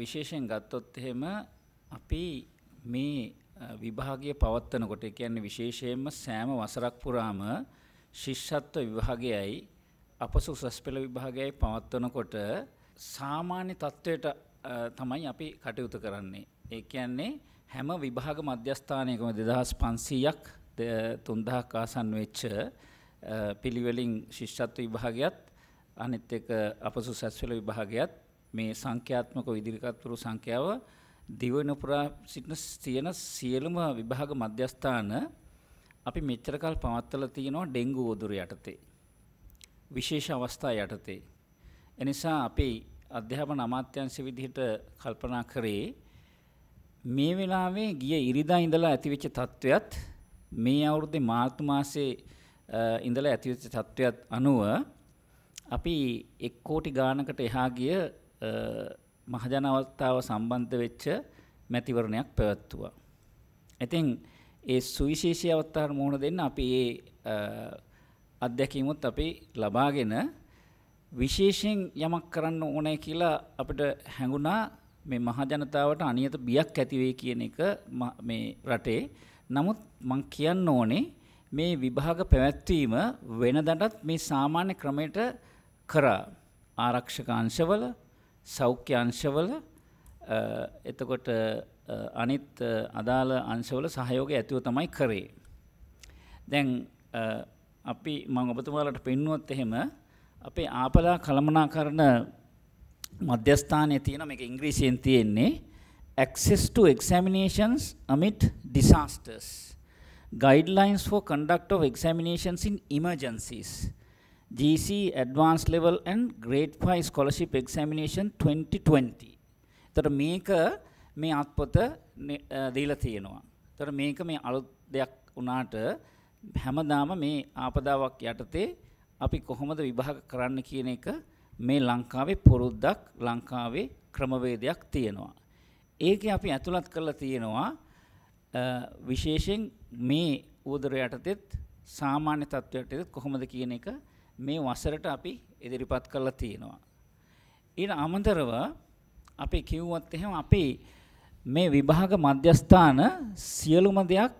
විශේෂයෙන් ගත්තොත් එහෙම අපි මේ විභාගය පවත්වනකොට කියන්නේ විශේෂයෙන්ම සෑම වසරක් පුරාම ශිෂ්‍යත්ව විභාගයයි අපස උසස් පෙළ විභාගයයි පවත්වනකොට සාමාන්‍ය තත්ත්වයට තමයි අපි කටයුතු කරන්නේ. ඒ කියන්නේ හැම විභාග මධ්‍යස්ථානයකම 2500ක් 3000ක් ආසන්න වෙච්ච පිළිවෙලින් ශිෂ්‍යත්ව විභාගයත් අනිත් එක අපස උසස් පෙළ විභාගයත් මේ සංඛ්‍යාත්මක ඉදිරිකතුරු සංඛ්‍යාව දිවයින පුරා සිටින තියෙන සියලුම විභාග මධ්‍යස්ථාන අපි මෙච්චර කල් පවත්වලා තියෙනවා ඩෙන්ගු වදුර යටතේ. විශේෂ අවස්ථා යටතේ. එනිසා අපේ අධ්‍යාපන අමාත්‍යංශ විදිහට කල්පනා කරේ මේ වෙලාවේ ගිය ඉරිදා ඉඳලා ඇතිවෙච්ච තත්ත්වයක් මේ අවුරුද්දේ මාර්තු මාසේ ඉඳලා ඇතිවෙච්ච තත්ත්වයක් අනුව අපි 1 කෝටි ගාණකට එහා ගිය මහජන අවස්ථාව සම්බන්ධ වෙච්ච මැතිවරණයක් පැවැත්තුවා. ඉතින් ඒ සුවිශේෂී අවස්ථාවට මුහුණ දෙන්න අපි ඒ අත්දැකීමුත් අපි ලබාගෙන විශේෂයෙන් යමක් කරන්න ඕනේ කියලා අපිට හැඟුණා මේ මහජනතාවට අනියත බියක් ඇතිවේ කියන එක මේ රටේ. නමුත් මං කියන්න ඕනේ මේ විභාග පැවැත්වීම වෙනදටත් මේ සාමාන්‍ය ක්‍රමයට කරා ආරක්ෂක අංශවල සෞඛ්‍ය අංශවල එතකොට අනිත් අදාළ අංශවල සහයෝගය ඇතුව තමයි කරේ. දැන් අපි මං ඔබතුමාලට පෙන්නුවොත් එහෙම අපේ ආපදා කළමනාකරණ මධ්‍යස්ථානයේ තියෙන මේක ඉංග්‍රීසියෙන් තියෙන්නේ access to examinations amid disasters guidelines for conduct of examinations in emergencies GC advanced level and grade 5 scholarship examination 2020. එතකොට මේක මේ අත්පොත දීලා තියෙනවා. එතකොට මේක මේ අලුත් දෙයක් වුණාට හැමදාම මේ ආපදාවක් යටතේ අපි කොහොමද විභාග කරන්න කියන එක මේ ලංකාවේ පුරුද්දක් ලංකාවේ ක්‍රමවේදයක් තියෙනවා. ඒකේ අපි ඇතුළත් කරලා තියෙනවා විශේෂයෙන් මේ උදර යටතෙත් සාමාන්‍ය තත්ත්වයටත් කොහොමද කියන එක මේ වසරට අපි ඉදිරිපත් කරලා තියෙනවා. ඊට අමතරව අපි කිව්වත් එහෙම අපි මේ විභාග මධ්‍යස්ථාන සියලුම දෙයක්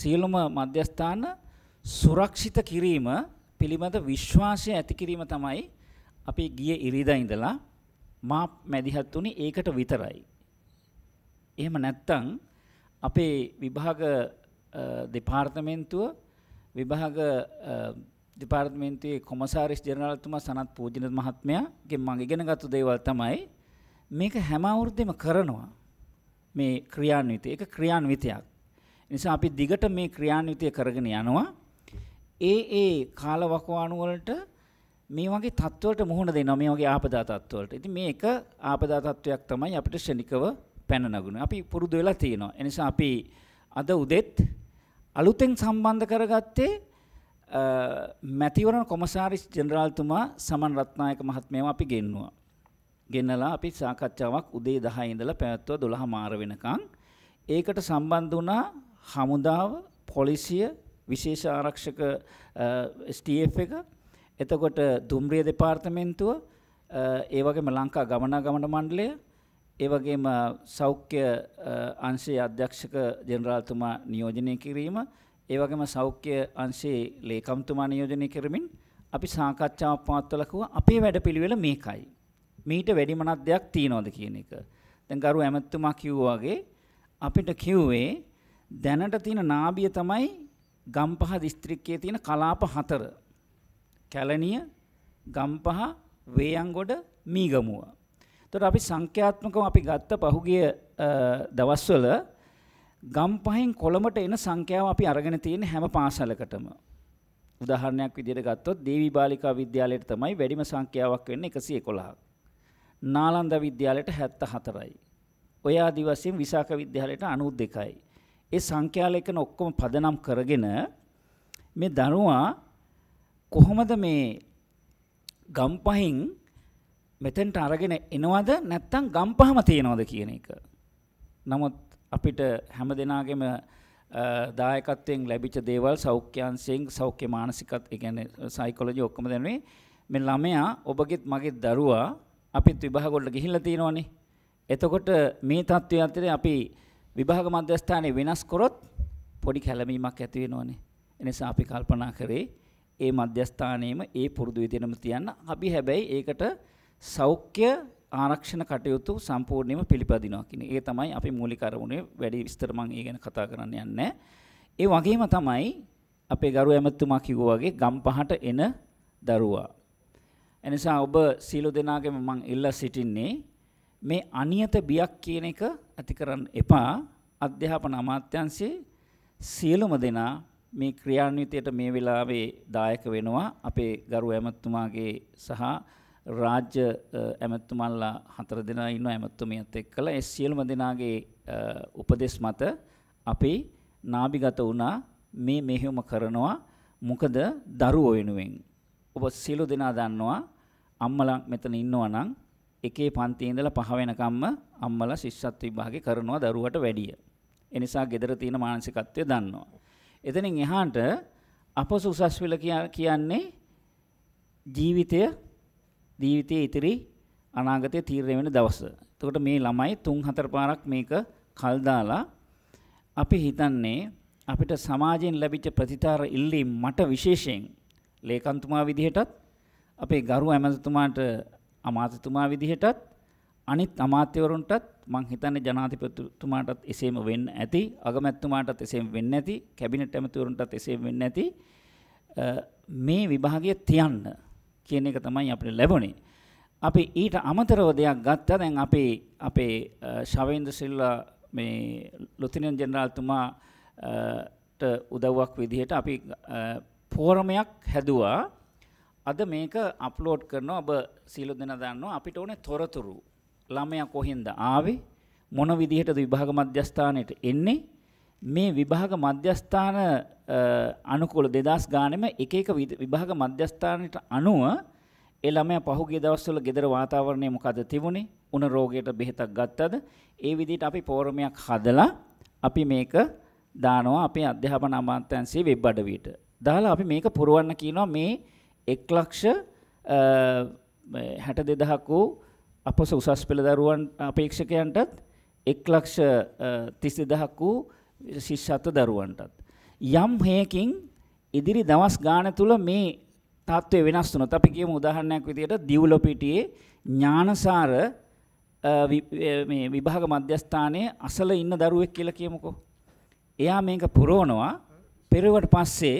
සියලුම මධ්‍යස්ථාන සුරක්ෂිත කිරීම පිළිබඳ විශ්වාසය ඇති කිරීම තමයි අපි ගිය ඉරිදා ඉඳලා මා මැදිහත් වුණේ ඒකට විතරයි. එහෙම නැත්තම් අපේ විභාග දෙපාර්තමේන්තුව විභාග දෙපාර්තමේන්තුවේ කොමසාරිස් ජනරාල්තුමා සනත් පූජන මහත්මයාගෙන් මම ඉගෙනගත්තු දේවල් තමයි මේක හැම අවුරුද්දෙම කරනවා මේ ක්‍රියාන්විතය. ඒක ක්‍රියාන්විතයක්. නිසා අපි දිගට මේ ක්‍රියාන්විතය කරගෙන යනවා. ඒ ඒ කාලවකවානු වලට මේ වගේ තත්ත්වවලට මුහුණ දෙනවා මේ වගේ ආපදා තත්ත්වවලට. ඉතින් මේ එක ආපදා තත්ත්වයක් තමයි අපිට ශනිකව පැන නගුණේ. අපි පුරුදු වෙලා තියෙනවා. එනිසා අපි අද උදෙත් අලුතෙන් සම්බන්ධ කරගත්තේ මැතිවරණ කොමසාරිස් ජෙනරාල්තුමා සමන් රත්නායක මහත්මයව අපි ගෙන්නවා. ගෙන්නලා අපි සාකච්ඡාවක් උදේ 10 ඉඳලා පැවැත්වුවා 12 මාර වෙනකන්. ඒකට සම්බන්ධ වුණා හමුදාව, පොලිසිය, විශේෂ ආරක්ෂක ස්ටීෆ් එක, එතකොට දුම්රිය දෙපාර්තමේන්තුව, ඒ වගේම ලංකා ගමනාගමන මණ්ඩලය, ඒ වගේම සෞඛ්‍ය අංශයේ අධ්‍යක්ෂක ජෙනරාල්තුමා නියෝජනය කිරීම ඒ වගේම සෞඛ්‍ය අංශයේ ලේකම්තුමා නියෝජනය කරමින් අපි සාකච්ඡාවක් පවත්වලා කිව්වා අපේ වැඩපිළිවෙල මේකයි. මීට වැඩි මනක් දෙයක් තියනවාද කියන එක. දැන් ගරු ඇමතිතුමා කිව්වා වගේ අපිට කිව්වේ දැනට තියෙන නාභිය තමයි ගම්පහ දිස්ත්‍රික්කයේ තියෙන කලාප හතර. කැලණිය, ගම්පහ, වේයන්ගොඩ, මීගමුව. එතකොට අපි සංඛ්‍යාත්මකව අපි ගත්ත පහුගිය දවස්වල ගම්පහෙන් කොළඹට එන සංඛ්‍යාව අපි අරගෙන තියෙන හැම පාසලකටම. උදාහරණයක් විදිහට ගත්තොත් දේවි බාලිකා විද්‍යාලයට තමයි වැඩිම සංඛ්‍යාවක් වෙන්නේ 111ක්. නාලන්දා විද්‍යාලයට 74යි. ඔය ආදි වශයෙන් විසාක විද්‍යාලයට 92යි. ඒ සංඛ්‍යාල එකන ඔක්කොම පදනම් කරගෙන මේ දරුවා කොහොමද මේ ගම්පහින් මෙතෙන්ට අරගෙන එනවද නැත්නම් ගම්පහම තියනවද කියන එක. නමුත් අපිට හැම දෙනාගේම දායකත්වයෙන් ලැබිච්ච දේවල් සෞඛ්‍යංශයෙන් සෞඛ්‍ය මානසිකත් ඒ කියන්නේ සයිකොලොජි ඔක්කොම දැනුනේ මේ ළමයා ඔබගෙත් මගෙත් දරුවා අපිත් විභාග වලට ගිහිල්ලා තියෙනවනේ. එතකොට මේ தත්ත්වය අතරේ අපි විභාග මධ්‍යස්ථානයේ වෙනස් කරොත් පොඩි කැළඹීමක් ඇති වෙනවනේ. එනිසා අපි කල්පනා කරේ ඒ මධ්‍යස්ථානයේම ඒ පුරුදු විදිහටම තියන්න. අපි හැබැයි ඒකට සෞඛ්‍ය ආරක්ෂණ කටයුතු සම්පූර්ණයෙන්ම පිළිපදිනවා කියන. ඒ තමයි අපි මූලික අරමුණේ වැඩි විස්තර මම ඒ ගැන කතා කරන්න යන්නේ ඒ වගේම තමයි අපේ ගරු ඇමතුමා කිව්වා වගේ ගම්පහට එන දරුවා. එනිසා ඔබ සීල දෙනාගෙම මම ඉල්ලා සිටින්නේ මේ අනියත බියක් කියන එක ඇති කරන්න එපා. අධ්‍යාපන අමාත්‍යංශයේ සියලුම දෙනා මේ ක්‍රියාන්විතයට මේ වෙලාවේ දායක වෙනවා අපේ ගරු ඇමතුමාගේ සහ රාජ්‍ය ඇමැත්තුමල්ලා හතර දෙනා ඉන්න ඇමැත්තුමියත් එක්කලා ඒ සියලුම දෙනාගේ උපදෙස් මත අපි නාභිගත වුණා මේ මෙහෙම කරනවා මොකද දරුවෝ වෙනුවෙන් ඔබ සියලු දෙනා දන්නවා අම්මලා මෙතන ඉන්නවා නම් එකේ පන්තියේ ඉඳලා පහ වෙනකම්ම අම්මලා ශිෂ්‍යත් විභාගේ කරනවා දරුවට වැඩිය. ඒ නිසා gedara තියෙන මානසිකත්වය දන්නවා. එතනින් එහාට අපස උසස් වෙලා කියන්නේ ජීවිතය ජීවිතයේ ඉතිරි අනාගතය තීරණය වෙන දවස. එතකොට මේ ළමයි තුන් හතර පාරක් මේක කල් දාලා අපි හිතන්නේ අපිට සමාජයෙන් ලැබිච්ච ප්‍රතිචාර ඉල්ලීම් මට විශේෂයෙන් ලේකම්තුමා විදිහටත් අපේ ගරු ඇමතිතුමාට අමාත්‍යතුමා විදිහටත් අනිත් අමාත්‍යවරුන්ටත් මං හිතන්නේ ජනාධිපතිතුමාටත් එසේම වෙන්න ඇති අගමැතිතුමාටත් එසේම වෙන්න ඇති කැබිනට් ඇමතිවරුන්ටත් එසේම වෙන්න ඇති මේ විභාගය තියන්න කියන එක තමයි අපිට ලැබුණේ. අපි ඊට අමතරව දෙයක් ගත්තා දැන් අපි අපේ ශවේන්ද්‍ර සිල්ලා මේ ලොතිනියන් ජෙනරාල්තුමා උදව්වක් විදිහට අපි පෝරමයක් හැදුවා අද මේක අප්ලෝඩ් කරනවා ඔබ සීලු දෙනා දන්නවා අපිට ඕනේ තොරතුරු ළමයා කොහෙන්ද ආවේ මොන විදිහටද විභාග මධ්‍යස්ථානයට එන්නේ මේ විභාග මධ්‍යස්ථාන අනුකූල 2000 ගානෙම එක එක විභාග මධ්‍යස්ථානට අනුව ඒ ළමයා පහුගිය දවස්වල ගෙදර වාතාවරණය මොකද තිබුණේ? උණ රෝගයට බෙහෙතක් ගත්තද? ඒ විදිහට අපි පෝරමයක් හදලා අපි මේක දානවා අපේ අධ්‍යාපන අමාත්‍යාංශයේ වෙබ් අඩවියට. දාලා අපි මේක පුරවන්න කියනවා මේ 1 ලක්ෂ 62000ක අපස උසස් පෙළ දරුවන් අපේක්ෂකයන්ටත් 1 ලක්ෂ 32000ක ශිෂ්‍යත්ව දරුවන්ටත්. යම් හේකින් ඉදිරි දවස් ගාන තුළ මේ තත්ත්වය වෙනස් වුණොත් අපි කියමු උදාහරණයක් විදිහට දිවුල පිටියේ ඥානසාර මේ විභාග මධ්‍යස්ථානයේ අසල ඉන්න දරුවෙක් කියලා කියමුකෝ. එයා මේක පුරවනවා පෙරවට පස්සේ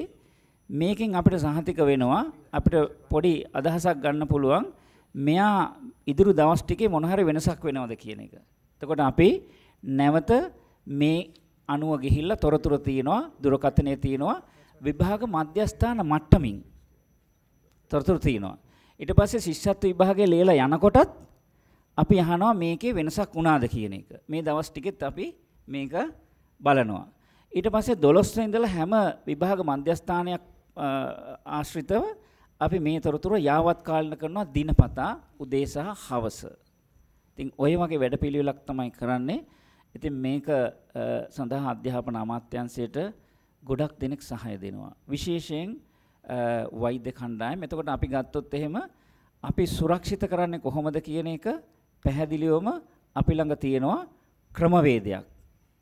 මේකෙන් අපිට සහතික වෙනවා අපිට පොඩි අදහසක් ගන්න පුළුවන් මෙයා ඉදිරි දවස් ටිකේ මොන හරි වෙනසක් වෙනවද කියන එක. එතකොට අපි නැවත මේ අනුව ගිහිල්ලා තොරතුරු තියෙනවා දුරකථනයේ තියෙනවා විභාග මධ්‍යස්ථාන මට්ටමින් තොරතුරු තියෙනවා ඊට පස්සේ ශිෂ්‍යත්ව විභාගයේ ලියලා යනකොටත් අපි අහනවා මේකේ වෙනසක් වුණාද කියන එක මේ දවස් ටිකෙත් අපි මේක බලනවා ඊට පස්සේ 12 ඉඳලා හැම විභාග මධ්‍යස්ථානයක් ආශ්‍රිතව අපි මේ තොරතුරු යාවත් කාලන කරනවා දිනපතා උදේ සහ හවස. ඉතින් ওই වගේ වැඩපිළිවෙලක් තමයි කරන්නේ. ඉතින් මේක සඳහා අධ්‍යාපන අමාත්‍යාංශයට ගොඩක් දෙනෙක් සහාය දෙනවා. විශේෂයෙන් වෛද්‍ය කණ්ඩායම. එතකොට අපි ගත්තොත් එහෙම අපි සුරක්ෂිත කරන්නේ කොහොමද කියන එක පැහැදිලිවම අපි ළඟ තියෙනවා ක්‍රමවේදයක්.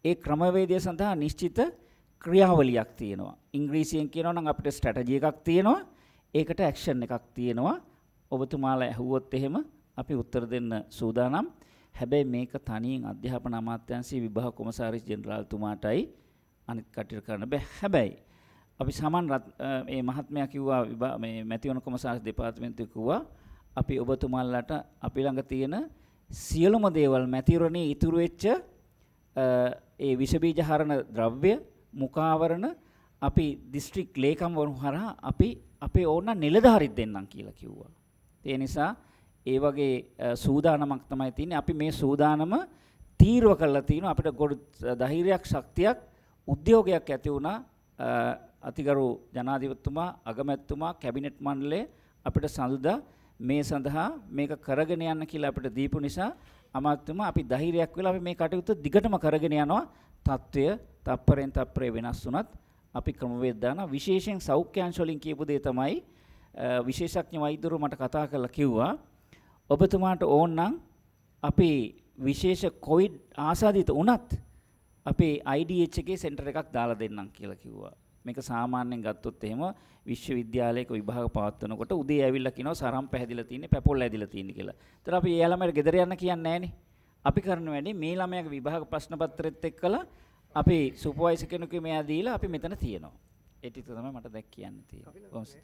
ඒ ක්‍රමවේදය සඳහා නිශ්චිත ක්‍රියාවලියක් තියෙනවා. ඉංග්‍රීසියෙන් කියනවා නම් අපිට ස්ට්‍රැටජි එකක් තියෙනවා. ඒකට ඇක්ෂන් එකක් තියෙනවා. ඔබතුමාලා ඇහුවොත් එහෙම අපි උත්තර දෙන්න සූදානම්. හැබැයි මේක තනියෙන් අධ්‍යාපන අමාත්‍යාංශයේ විභාග කොමසාරිස් ජෙනරාල්තුමාටයි අනිත් කටයුතු කරන්න බෑ. හැබැයි අපි සමන් මේ මහත්මයා කිව්වා මේ මැතිවන කොමසාරිස් දෙපාර්තමේන්තුව කිව්වා අපි ඔබතුමාලට අපි ළඟ තියෙන සියලුම දේවල් මැතිවරණේ ඉතුරු වෙච්ච ඒ විෂබීජ හරණ ද්‍රව්‍ය මුඛාවරණ අපි දිස්ත්‍රික් ලේකම්වරු හරහා අපි අපේ ඕන නිලධාරිත් දෙන්නම් කියලා කිව්වා. ඒ නිසා ඒ වගේ සූදානමක් තමයි තියෙන්නේ. අපි මේ සූදානම තීරව කරලා තිනවා අපිට ගොඩ ධෛර්යයක් ශක්තියක් උද්‍යෝගයක් ඇති වුණා අතිගරු ජනාධිපතිතුමා අගමැතිතුමා කැබිනට් මණ්ඩලය අපිට සඳුදා මේ සඳහා මේක කරගෙන යන්න කියලා අපිට දීපු නිසා අමාත්‍යතුමා අපි ධෛර්යයක් වෙලා අපි මේ කටයුතු දිගටම කරගෙන යනවා తত্ত্বය තප්පරෙන් තප්පරේ වෙනස් වුණත් අපි ක්‍රමවේද දාන විශේෂයෙන් සෞඛ්‍යාංශ වලින් කියපු දේ තමයි විශේෂඥ වෛද්‍යවරු මට කතා කරලා කිව්වා ඔබතුමාට ඕන නම් අපි විශේෂ කොවිඩ් ආසාදිත වුණත් අපේ IDH එකේ සෙන්ටර් එකක් දාලා දෙන්නම් කියලා කිව්වා. මේක සාමාන්‍යයෙන් ගත්තොත් එහෙම විශ්වවිද්‍යාලයක විභාග පවත්වනකොට උදේ ඇවිල්ලා කියනවා සරම් පැහැදිලා තියෙන්නේ පැපොල් ඇදිලා තියෙන්නේ කියලා. ඒතර අපි ඒ ළමයට ගෙදර යන්න කියන්නේ නැහනේ. අපි කරන වැඩේ මේ ළමයාගේ විභාග ප්‍රශ්න පත්‍රෙත් එක්කලා අපි සුපර්වයිසර් කෙනෙකුගේ මෙයා දීලා අපි මෙතන තියෙනවා. ඒ ටික තමයි මට දැක් කියන්න තියෙන්නේ.